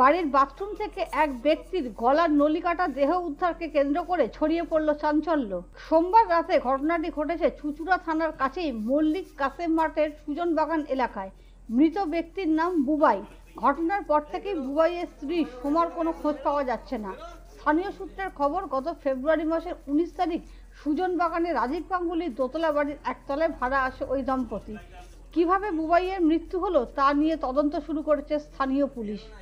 বাড়ির বাথরুম থেকে এক ব্যক্তির গলার নলিকাটা দেহ উদ্ধারকে কেন্দ্র করে ছড়িয়ে পড়ল চাঞ্চল্য সোমবার রাতে ঘটনাটি ঘটেছে চুচুড়া থানার কাছেই মল্লিক কাসেম মাঠের সুজন বাগান এলাকায় মৃত ব্যক্তির নাম বুবাই ঘটনার পর থেকেই বুবাইয়ের স্ত্রী সোমার কোনো খোঁজ পাওয়া যাচ্ছে না স্থানীয় সূত্রের খবর গত ফেব্রুয়ারি মাসের উনিশ তারিখ সুজন বাগানে রাজীব গাঙ্গুলির দোতলা বাড়ির একতলায় ভাড়া আসে ওই দম্পতি কিভাবে বুবাইয়ের মৃত্যু হলো তা নিয়ে তদন্ত শুরু করেছে স্থানীয় পুলিশ